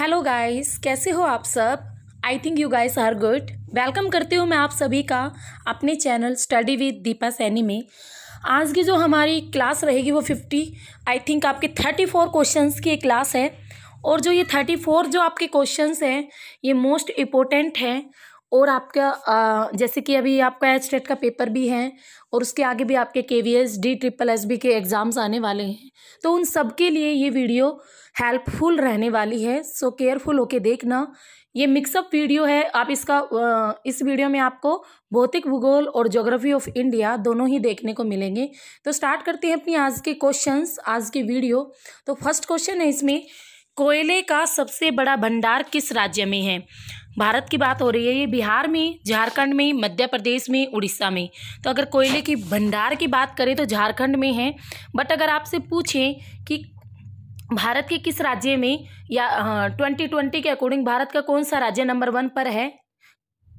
Hello guys कैसे हो आप सब I think you guys are good welcome करती हूँ मैं आप सभी का अपने channel study with Deepa Saini में आज की जो हमारी क्लास रहेगी वो फिफ्टी आई थिंक आपके थर्टी फोर क्वेश्चन की एक क्लास है और जो ये थर्टी फोर जो आपके क्वेश्चन हैं ये मोस्ट इम्पोर्टेंट हैं और आपका जैसे कि अभी आपका एच टेट का पेपर भी है और उसके आगे भी आपके K V S D triple S B के एग्ज़ाम्स आने वाले हैं तो उन सब के लिए ये वीडियो हेल्पफुल रहने वाली है सो केयरफुल होके देखना ये मिक्सअप वीडियो है आप इसका इस वीडियो में आपको भौतिक भूगोल और ज्योग्राफी ऑफ इंडिया दोनों ही देखने को मिलेंगे तो स्टार्ट करते हैं अपनी आज के क्वेश्चंस आज की वीडियो तो फर्स्ट क्वेश्चन है इसमें कोयले का सबसे बड़ा भंडार किस राज्य में है भारत की बात हो रही है ये बिहार में झारखंड में मध्य प्रदेश में उड़ीसा में तो अगर कोयले की भंडार की बात करें तो झारखंड में है बट अगर आपसे पूछें कि भारत के किस राज्य में या ट्वेंटी ट्वेंटी के अकॉर्डिंग भारत का कौन सा राज्य नंबर वन पर है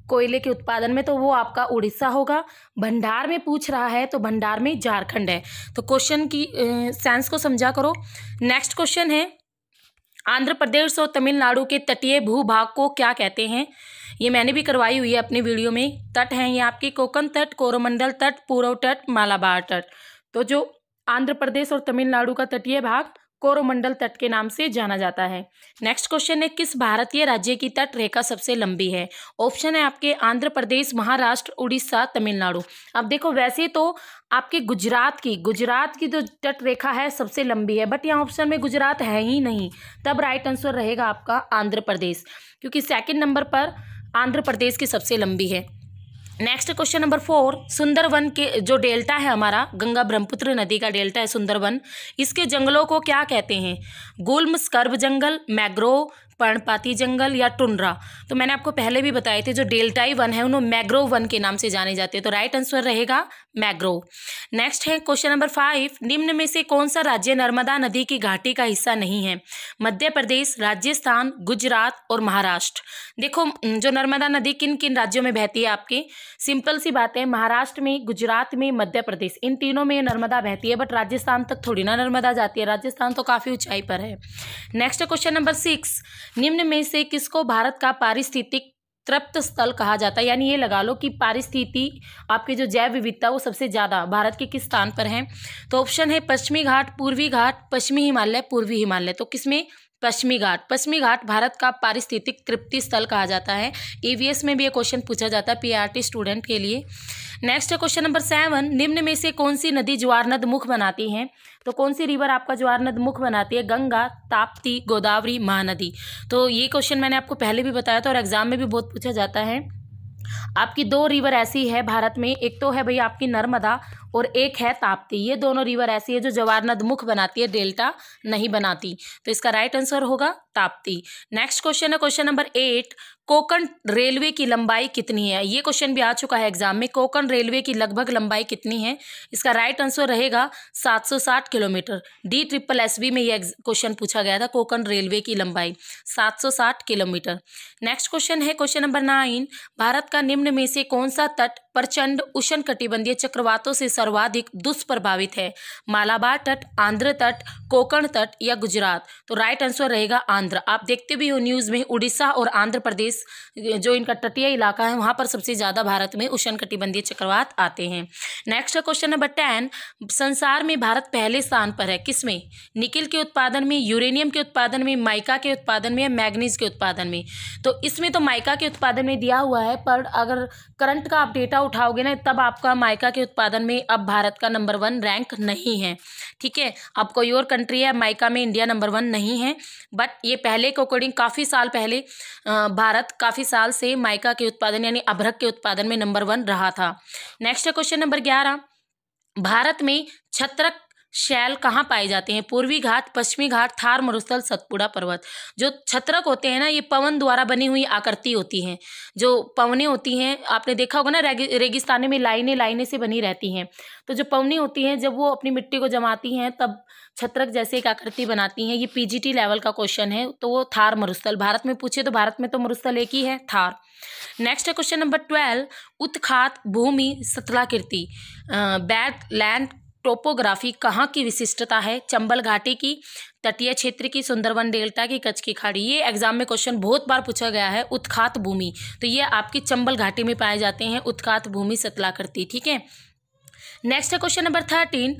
कोयले के उत्पादन में तो वो आपका उड़ीसा होगा भंडार में पूछ रहा है तो भंडार में झारखंड है तो क्वेश्चन की सेंस को समझा करो नेक्स्ट क्वेश्चन है आंध्र प्रदेश और तमिलनाडु के तटीय भूभाग को क्या कहते हैं ये मैंने भी करवाई हुई है अपने वीडियो में तट हैं ये आपके कोकन तट कोरोमंडल तट पूर्व तट मालाबार तट तो जो आंध्र प्रदेश और तमिलनाडु का तटीय भाग कोरोमंडल तट के नाम से जाना जाता है नेक्स्ट क्वेश्चन है किस भारतीय राज्य की तट रेखा सबसे लंबी है ऑप्शन है आपके आंध्र प्रदेश महाराष्ट्र उड़ीसा तमिलनाडु अब देखो वैसे तो आपके गुजरात की गुजरात की जो तट रेखा है सबसे लंबी है बट यहाँ ऑप्शन में गुजरात है ही नहीं तब राइट आंसर रहेगा आपका आंध्र प्रदेश क्योंकि सेकंड नंबर पर आंध्र प्रदेश की सबसे लंबी है next question number four Sundarban के जो डेल्टा है हमारा गंगा ब्रह्मपुत्र नदी का डेल्टा है सुंदरवन इसके जंगलों को क्या कहते हैं गुलम स्कर्ब जंगल मैग्रो पर्णपाती जंगल या टुंड्रा तो मैंने आपको पहले भी बताए थे जो डेल्टाई वन है उन्होंने मैग्रोव वन के नाम से जाने जाते हैं तो राइट आंसर रहेगा मैग्रोव नेक्स्ट है क्वेश्चन नंबर फाइव निम्न में से कौन सा राज्य नर्मदा नदी की घाटी का हिस्सा नहीं है मध्य प्रदेश राजस्थान गुजरात और महाराष्ट्र देखो जो नर्मदा नदी किन किन राज्यों में बहती है आपकी सिंपल सी बात है महाराष्ट्र में गुजरात में मध्य प्रदेश इन तीनों में नर्मदा बहती है बट राजस्थान तक थोड़ी ना नर्मदा जाती है राजस्थान तो काफ़ी ऊंचाई पर है नेक्स्ट क्वेश्चन नंबर सिक्स निम्न में से किसको भारत का पारिस्थितिक तृप्त स्थल कहा जाता है यानी ये लगा लो कि पारिस्थिति आपके जो जैव विविधता वो सबसे ज़्यादा भारत के किस स्थान पर है तो ऑप्शन है पश्चिमी घाट पूर्वी घाट पश्चिमी हिमालय पूर्वी हिमालय तो किसमें पश्चिमी घाट पश्चिमी घाट भारत का पारिस्थितिक तृप्ति स्थल कहा जाता है ईवीएस e में भी ये क्वेश्चन पूछा जाता है पीआरटी स्टूडेंट के लिए नेक्स्ट है क्वेश्चन नंबर सेवन निम्न में से कौन सी नदी ज्वारनद मुख बनाती है तो कौन सी रिवर आपका ज्वारनद मुख बनाती है गंगा ताप्ती गोदावरी महानदी तो ये क्वेश्चन मैंने आपको पहले भी बताया था और एग्जाम में भी बहुत पूछा जाता है आपकी दो रिवर ऐसी है भारत में एक तो है भैया आपकी नर्मदा और एक है ताप्ती ये दोनों रिवर ऐसी है जो जवाहर नद मुख बनाती है डेल्टा नहीं बनाती तो इसका राइट आंसर होगा ताप्ती नेक्स्ट क्वेश्चन है question number eight Konkan railway की लंबाई कितनी है ये क्वेश्चन भी आ चुका है एग्जाम में कोकण रेलवे की लगभग लंबाई कितनी है इसका राइट आंसर रहेगा 760 kilometre D triple S B में ये क्वेश्चन पूछा गया था कोकण रेलवे की लंबाई 760 किलोमीटर नेक्स्ट क्वेश्चन है क्वेश्चन नंबर नाइन भारत का निम्न में से कौन सा तट प्रचंड उष्ण कटिबंधीय चक्रवातों से सर्वाधिक दुष्प्रभावित है मालाबार तट आंध्र तट कोकण तट या गुजरात तो राइट आंसर रहेगा आंध्र आप देखते भी हो न्यूज़ में उड़ीसा और आंध्र प्रदेश जो इनका तटीय इलाका है वहां पर सबसे ज़्यादा भारत में उष्ण कटिबंधीय चक्रवात आते हैं नेक्स्ट क्वेश्चन नंबर टेन संसार में भारत पहले स्थान पर है किसमें निकिल के उत्पादन में यूरेनियम के उत्पादन में माइका के उत्पादन में या मैग्नीज के उत्पादन में तो इसमें तो माइका के उत्पादन में दिया हुआ है पर अगर करंट का आप डेटा मायका उठाओगे ना तब आपका मायका के उत्पादन में अब भारत का नंबर वन रैंक नहीं है ठीक है अब कोई और कंट्री है मायका में इंडिया नंबर वन नहीं है बट ये पहले के अकॉर्डिंग काफ़ी साल पहले भारत काफ़ी साल से मायका के उत्पादन यानी अभ्रक के उत्पादन में नंबर वन रहा था नेक्स्ट क्वेश्चन नंबर ग्यारह भारत में छत्रक शैल कहाँ पाए जाते हैं पूर्वी घाट पश्चिमी घाट थार मरुस्थल सतपुड़ा पर्वत जो छत्रक होते हैं ना ये पवन द्वारा बनी हुई आकृति होती हैं जो पवने होती हैं आपने देखा होगा ना रेगिस्तानी में लाइनें लाइनें से बनी रहती हैं तो जो पवने होती हैं जब वो अपनी मिट्टी को जमाती हैं तब छत्रक जैसे एक आकृति बनाती हैं ये पी लेवल का क्वेश्चन है तो वो थार मरुस्थल भारत में पूछे तो भारत में तो मरुस्थल एक ही है थार नेक्स्ट है क्वेश्चन नंबर ट्वेल्व उत्खात भूमि सतलाकृति कीर्ति बैट लैंड टोपोग्राफी कहाँ की विशिष्टता है चंबल घाटी की तटीय क्षेत्र की सुंदरवन डेल्टा की कच्छ की खाड़ी ये एग्जाम में क्वेश्चन बहुत बार पूछा गया है उत्खात भूमि तो ये आपकी चंबल घाटी में पाए जाते हैं उत्खात भूमि सतलाकृति ठीक है नेक्स्ट है क्वेश्चन नंबर थर्टीन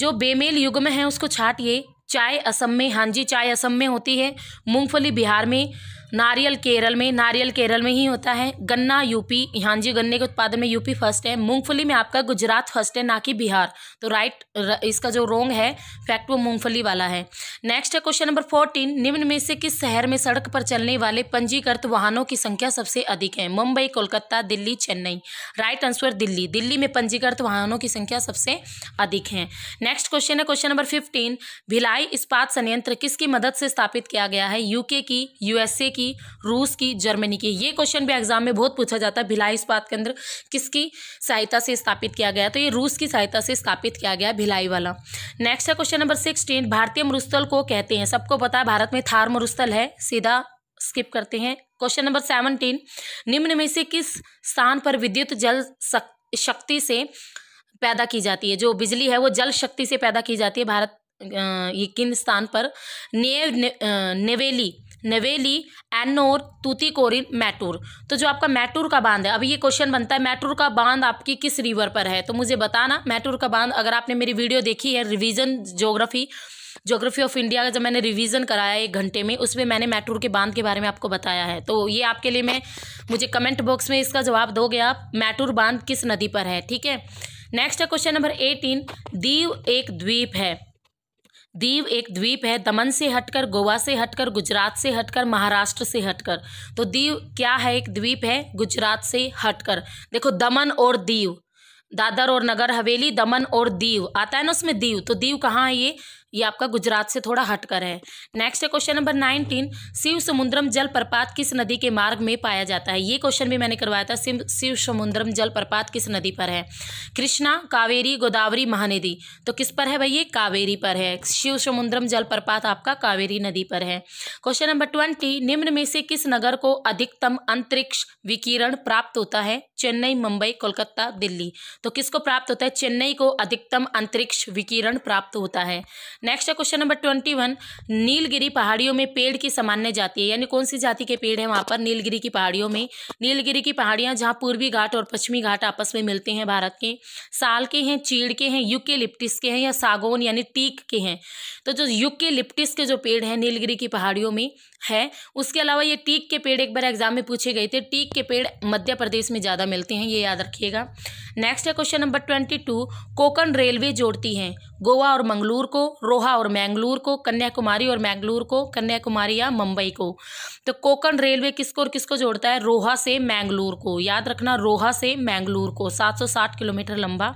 जो बेमेल युग में है उसको छाटिए चाय असम में हांजी चाय असम में होती है मूंगफली बिहार में नारियल केरल में नारियल केरल में ही होता है गन्ना यूपी यहाँ जी गन्ने के उत्पादन में यूपी फर्स्ट है मूंगफली में आपका गुजरात फर्स्ट है ना कि बिहार तो राइट र, इसका जो रोंग है फैक्ट वो मूंगफली वाला है नेक्स्ट है क्वेश्चन नंबर फोर्टीन निम्न में से किस शहर में सड़क पर चलने वाले पंजीकृत वाहनों की संख्या सबसे अधिक है मुंबई कोलकाता दिल्ली चेन्नई राइट आंसर दिल्ली दिल्ली में पंजीकृत वाहनों की संख्या सबसे अधिक है नेक्स्ट क्वेश्चन है क्वेश्चन नंबर फिफ्टीन भिलाई इस्पात संयंत्र किसकी मदद से स्थापित किया गया है यूके की यूएसए की की रूस की जर्मनी की ये क्वेश्चन भी एग्जाम में बहुत पूछा जाता है भिलाई इस्पात केंद्र किसकी सहायता से स्थापित किया गया तो ये रूस की सहायता से स्थापित किया गया भिलाई वाला नेक्स्ट है क्वेश्चन नंबर सिक्सटीन भारतीय मरुस्थल को कहते हैं सबको पता है भारत में थार मरुस्थल है सीधा स्किप करते हैं क्वेश्चन नंबर सेवनटीन निम्न में से किस स्थान पर विद्युत जल शक्ति से पैदा की जाती है जो बिजली है वो जल शक्ति से पैदा की जाती है भारत ये किन स्थान पर नेव ने, नेवेली नवेली एनोर तूतीकोरिन मैटूर तो जो आपका मैटूर का बांध है अभी ये क्वेश्चन बनता है मैटूर का बांध आपकी किस रिवर पर है तो मुझे बताना मैटूर का बांध अगर आपने मेरी वीडियो देखी है revision geography geography of India का जब मैंने रिवीजन कराया एक घंटे में उसमें मैंने मैटूर के बांध के बारे में आपको बताया है तो ये आपके लिए मैं मुझे कमेंट बॉक्स में इसका जवाब दोगे आप मैटूर बांध किस नदी पर है ठीक है नेक्स्ट है क्वेश्चन नंबर एटीन दीव एक द्वीप है दीव एक द्वीप है दमन से हटकर गोवा से हटकर गुजरात से हटकर महाराष्ट्र से हटकर तो दीव क्या है एक द्वीप है गुजरात से हटकर देखो दमन और दीव दादर और नगर हवेली दमन और दीव आता है ना उसमें दीव तो दीव कहाँ है ये ये आपका गुजरात से थोड़ा हटकर है नेक्स्ट है question number nineteen Shiva Samudram प्रपात किस नदी के मार्ग में पाया जाता है ये क्वेश्चन भी मैंने करवाया था शिव समुद्रम प्रपात किस नदी पर है कृष्णा कावेरी गोदावरी महानदी तो किस पर है भाई ये कावेरी पर है शिव समुद्रम प्रपात आपका कावेरी नदी पर है क्वेश्चन नंबर ट्वेंटी निम्न में से किस नगर को अधिकतम अंतरिक्ष विकिरण प्राप्त होता है चेन्नई मुंबई कोलकाता दिल्ली तो किसको प्राप्त होता है चेन्नई को अधिकतम अंतरिक्ष विकिरण प्राप्त होता है नेक्स्ट है question number twenty one Nilgiri पहाड़ियों में पेड़ की सामान्य जाति है यानी कौन सी जाति के पेड़ है वहाँ पर नीलगिरी की पहाड़ियों में नीलगिरी की पहाड़ियाँ जहाँ पूर्वी घाट और पश्चिमी घाट आपस में मिलते हैं भारत के साल के हैं चीड़ के हैं युग लिप्टिस के हैं या सागौन यानी टीक के हैं तो जो युग लिप्टिस के जो पेड़ हैं नीलगिरी की पहाड़ियों में है उसके अलावा ये टीक के पेड़ एक बार एग्जाम में पूछे गए थे टीक के पेड़ मध्य प्रदेश में ज़्यादा मिलते हैं ये याद रखिएगा नेक्स्ट है question number twenty two Konkan railway जोड़ती है गोवा और मंगलूर को रोहा और मैंगलूर को कन्याकुमारी और मैंगलूर को कन्याकुमारी या मुंबई को तो कोकण रेलवे किसको और किसको जोड़ता है रोहा से मैंगलूर को याद रखना रोहा से मैंगलूर को 760 किलोमीटर लंबा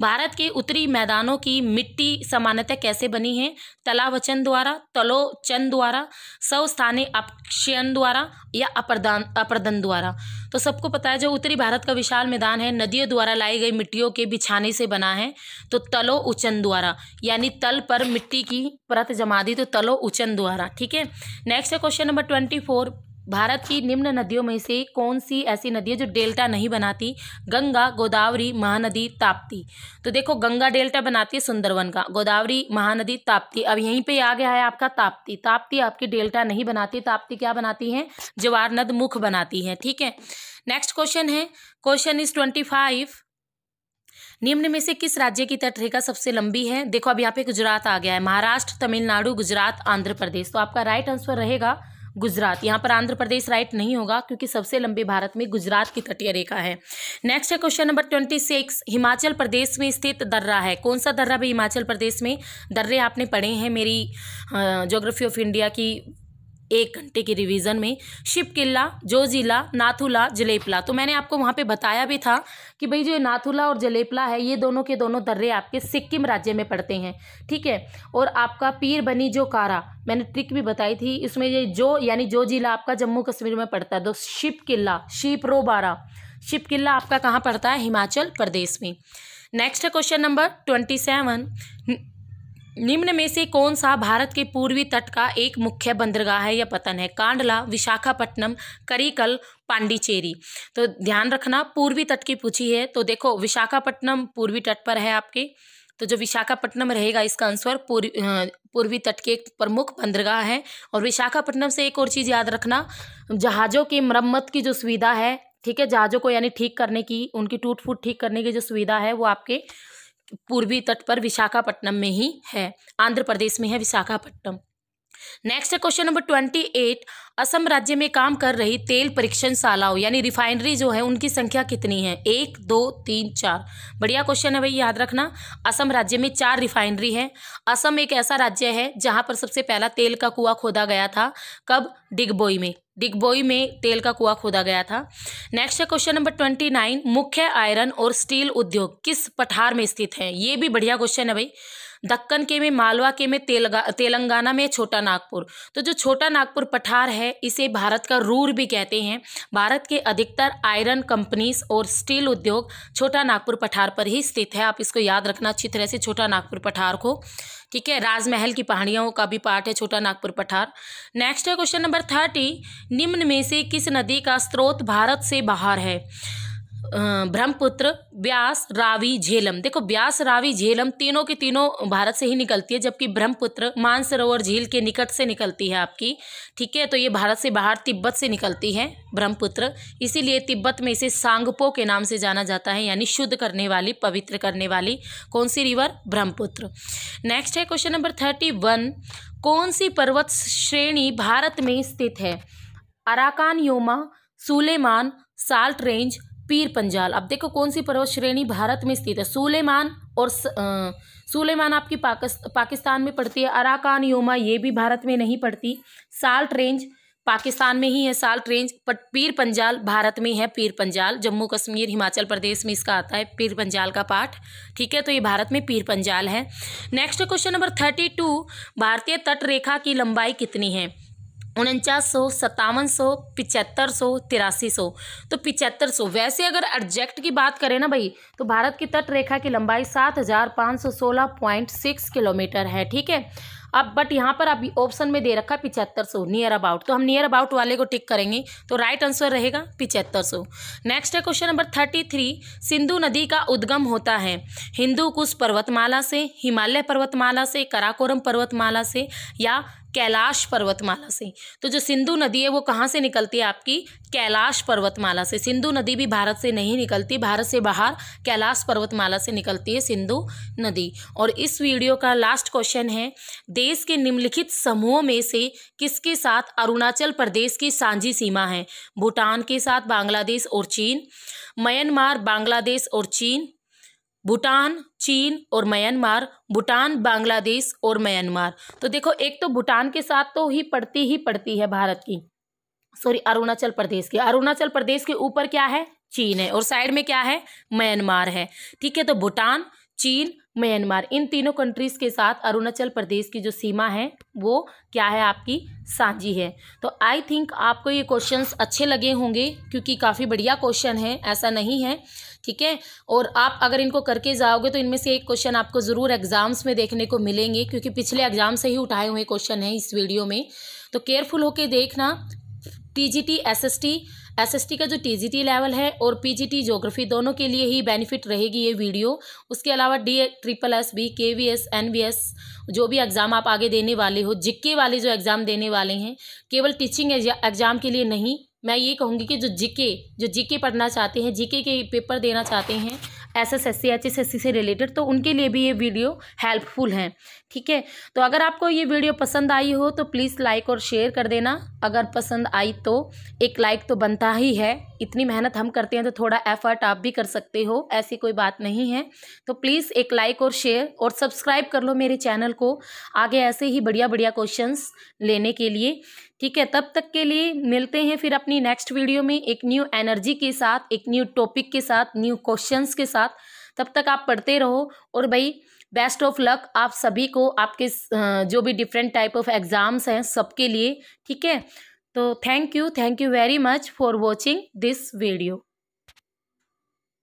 भारत के उत्तरी मैदानों की मिट्टी सामान्यतः कैसे बनी है तलावचन द्वारा तलोचन द्वारा सौस्थानी अपक्षयन द्वारा या अपर्दान अपरदन द्वारा तो सबको पता है जो उत्तरी भारत का विशाल मैदान है नदियों द्वारा लाई गई मिट्टियों के बिछाने से बना है तो तलो उचन द्वारा यानी तल पर मिट्टी की परत जमा दी तो तलो उचन द्वारा ठीक है नेक्स्ट है question number twenty four Bharat की निम्न नदियों में से कौन सी ऐसी नदी है जो डेल्टा नहीं बनाती गंगा गोदावरी महानदी ताप्ती तो देखो गंगा डेल्टा बनाती है सुंदरवन का गोदावरी महानदी ताप्ती अब यहीं पे आ गया है आपका ताप्ती ताप्ती आपकी डेल्टा नहीं बनाती ताप्ती क्या बनाती है जवार नद मुख बनाती है ठीक है नेक्स्ट क्वेश्चन है क्वेश्चन इज ट्वेंटी फाइव निम्न में से किस राज्य की तटरेखा सबसे लंबी है देखो अब यहाँ पे गुजरात आ गया है महाराष्ट्र तमिलनाडु गुजरात आंध्र प्रदेश तो आपका राइट आंसर रहेगा गुजरात यहाँ पर आंध्र प्रदेश राइट नहीं होगा क्योंकि सबसे लंबी भारत में गुजरात की तटीय रेखा है नेक्स्ट है question number twenty six Himachal Pradesh में स्थित दर्रा है कौन सा दर्रा भी हिमाचल प्रदेश में दर्रे आपने पढ़े हैं मेरी जोग्राफी ऑफ इंडिया की एक घंटे के रिवीजन में शिप किला जोजिला नाथुला जलेपला तो मैंने आपको वहाँ पे बताया भी था कि भाई जो नाथुला और जलेपला है ये दोनों के दोनों दर्रे आपके सिक्किम राज्य में पड़ते हैं ठीक है और आपका पीर बनी जो कारा मैंने ट्रिक भी बताई थी इसमें ये जो यानी जो जिला आपका जम्मू कश्मीर में पड़ता है दो तो शिप किला शिपरो बारा शिप किला आपका कहाँ पड़ता है हिमाचल प्रदेश में नेक्स्ट है क्वेश्चन नंबर ट्वेंटी सेवन निम्न में से कौन सा भारत के पूर्वी तट का एक मुख्य बंदरगाह है या पतन है कांडला विशाखापट्टनम करीकल पांडिचेरी तो ध्यान रखना पूर्वी तट की पूछी है तो देखो विशाखापट्टनम पूर्वी तट पर है आपके तो जो विशाखापट्टनम रहेगा इसका आंसर पूर्वी पूर्वी तट के एक प्रमुख बंदरगाह है और विशाखापट्टनम से एक और चीज़ याद रखना जहाज़ों की मरम्मत की जो सुविधा है ठीक है जहाज़ों को यानी ठीक करने की उनकी टूट फूट ठीक करने की जो सुविधा है वो आपके पूर्वी तट पर विशाखापट्टनम में ही है आंध्र प्रदेश में है विशाखापट्टनम नेक्स्ट है question number twenty eight Assam राज्य में काम कर रही तेल परीक्षण शालाओं यानी रिफाइनरी जो है उनकी संख्या कितनी है एक दो तीन चार बढ़िया क्वेश्चन है भाई याद रखना असम राज्य में चार रिफाइनरी है असम एक ऐसा राज्य है जहां पर सबसे पहला तेल का कुआ खोदा गया था कब डिगबोई में डिगबोई में तेल का कुआ खोदा गया था नेक्स्ट है क्वेश्चन नंबर ट्वेंटी नाइन मुख्य आयरन और स्टील उद्योग किस पठार में स्थित है ये भी बढ़िया क्वेश्चन है भाई दक्कन के में मालवा के में तेलगा तेलंगाना में छोटा नागपुर तो जो छोटा नागपुर पठार है इसे भारत का रूर भी कहते हैं भारत के अधिकतर आयरन कंपनीज और स्टील उद्योग छोटा नागपुर पठार पर ही स्थित है आप इसको याद रखना अच्छी तरह से छोटा नागपुर पठार को ठीक है राजमहल की पहाड़ियों का भी पार्ट है छोटा नागपुर पठार नेक्स्ट है क्वेश्चन नंबर थर्टी निम्न में से किस नदी का स्रोत भारत से बाहर है ब्रह्मपुत्र ब्यास रावी झेलम देखो ब्यास रावी झेलम तीनों के तीनों भारत से ही निकलती है जबकि ब्रह्मपुत्र मानसरोवर झील के निकट से निकलती है आपकी ठीक है तो ये भारत से बाहर तिब्बत से निकलती है ब्रह्मपुत्र इसीलिए तिब्बत में इसे सांगपो के नाम से जाना जाता है यानी शुद्ध करने वाली पवित्र करने वाली कौन सी रिवर ब्रह्मपुत्र नेक्स्ट है क्वेश्चन नंबर थर्टी वन कौन सी पर्वत श्रेणी भारत में स्थित है अराकान योमा सुलेमान साल्ट रेंज पीर पंजाल अब देखो कौन सी पर्वत श्रेणी भारत में स्थित है सुलेमान और स, आ, सुलेमान आपकी पाकिस्तान पाकिस्तान में पड़ती है अराकान योमा ये भी भारत में नहीं पड़ती साल्ट रेंज पाकिस्तान में ही है साल्ट रेंज पर पीर पंजाल भारत में है पीर पंजाल जम्मू कश्मीर हिमाचल प्रदेश में इसका आता है पीर पंजाल का पाठ ठीक है तो ये भारत में पीर पंजाल है next question number thirty two भारतीय तट रेखा की लंबाई कितनी है उनचास सौ सत्तावन सौ पिचहत्तर सौ तिरासी सौ तो पिचहत्तर सौ वैसे अगर एडजेक्ट की बात करें ना भाई तो भारत की तट रेखा की लंबाई सात हज़ार पाँच सौ सोलह पॉइंट सिक्स किलोमीटर है ठीक है अब बट यहाँ पर अभी ऑप्शन में दे रखा पिचहत्तर सौ नियर अबाउट तो हम नियर अबाउट वाले को टिक करेंगे तो राइट आंसर रहेगा पिचहत्तर सौ नेक्स्ट है question number thirty three Sindhu नदी का उद्गम होता है हिंदू कुश पर्वतमाला से हिमालय पर्वतमाला से कराकोरम पर्वतमाला से या कैलाश पर्वतमाला से तो जो सिंधु नदी है वो कहाँ से निकलती है आपकी कैलाश पर्वतमाला से सिंधु नदी भी भारत से नहीं निकलती भारत से बाहर कैलाश पर्वतमाला से निकलती है सिंधु नदी और इस वीडियो का लास्ट क्वेश्चन है देश के निम्नलिखित समूहों में से किसके साथ अरुणाचल प्रदेश की सांझी सीमा है भूटान के साथ बांग्लादेश और चीन म्यांमार बांग्लादेश और चीन भूटान चीन और म्यांमार भूटान बांग्लादेश और म्यांमार तो देखो एक तो भूटान के साथ तो ही पड़ती ही पड़ती है भारत की सॉरी अरुणाचल प्रदेश की अरुणाचल प्रदेश के ऊपर क्या है चीन है और साइड में क्या है म्यांमार है ठीक है तो भूटान चीन म्यांमार इन तीनों कंट्रीज के साथ अरुणाचल प्रदेश की जो सीमा है वो क्या है आपकी साझी है तो आई थिंक आपको ये क्वेश्चंस अच्छे लगे होंगे क्योंकि काफ़ी बढ़िया क्वेश्चन है ऐसा नहीं है ठीक है और आप अगर इनको करके जाओगे तो इनमें से एक क्वेश्चन आपको ज़रूर एग्ज़ाम्स में देखने को मिलेंगे क्योंकि पिछले एग्ज़ाम से ही उठाए हुए क्वेश्चन हैं इस वीडियो में तो केयरफुल होकर देखना T G T S S T SST का जो टीजीटी लेवल है और पीजीटी ज्योग्राफी दोनों के लिए ही बेनिफिट रहेगी ये वीडियो उसके अलावा D triple S B K V S N V S जो भी एग्ज़ाम आप आगे देने वाले हो जिक्के वाले जो एग्ज़ाम देने वाले हैं केवल टीचिंग एग्ज़ाम के लिए नहीं मैं ये कहूँगी कि जो जिके जो जीके पढ़ना चाहते हैं जीके के पेपर देना चाहते हैं S S S C H S S C से रिलेटेड तो उनके लिए भी ये वीडियो हेल्पफुल हैं ठीक है तो अगर आपको ये वीडियो पसंद आई हो तो प्लीज़ लाइक और शेयर कर देना अगर पसंद आई तो एक लाइक तो बनता ही है इतनी मेहनत हम करते हैं तो थोड़ा एफर्ट आप भी कर सकते हो ऐसी कोई बात नहीं है तो प्लीज़ एक लाइक और शेयर और सब्सक्राइब कर लो मेरे चैनल को आगे ऐसे ही बढ़िया बढ़िया क्वेश्चंस लेने के लिए ठीक है तब तक के लिए मिलते हैं फिर अपनी नेक्स्ट वीडियो में एक न्यू एनर्जी के साथ एक न्यू टॉपिक के साथ न्यू क्वेश्चन के साथ तब तक आप पढ़ते रहो और भाई बेस्ट ऑफ लक आप सभी को आपके जो भी डिफरेंट टाइप ऑफ एग्ज़ाम्स हैं सबके लिए ठीक है So thank you. Thank you very much for watching this video.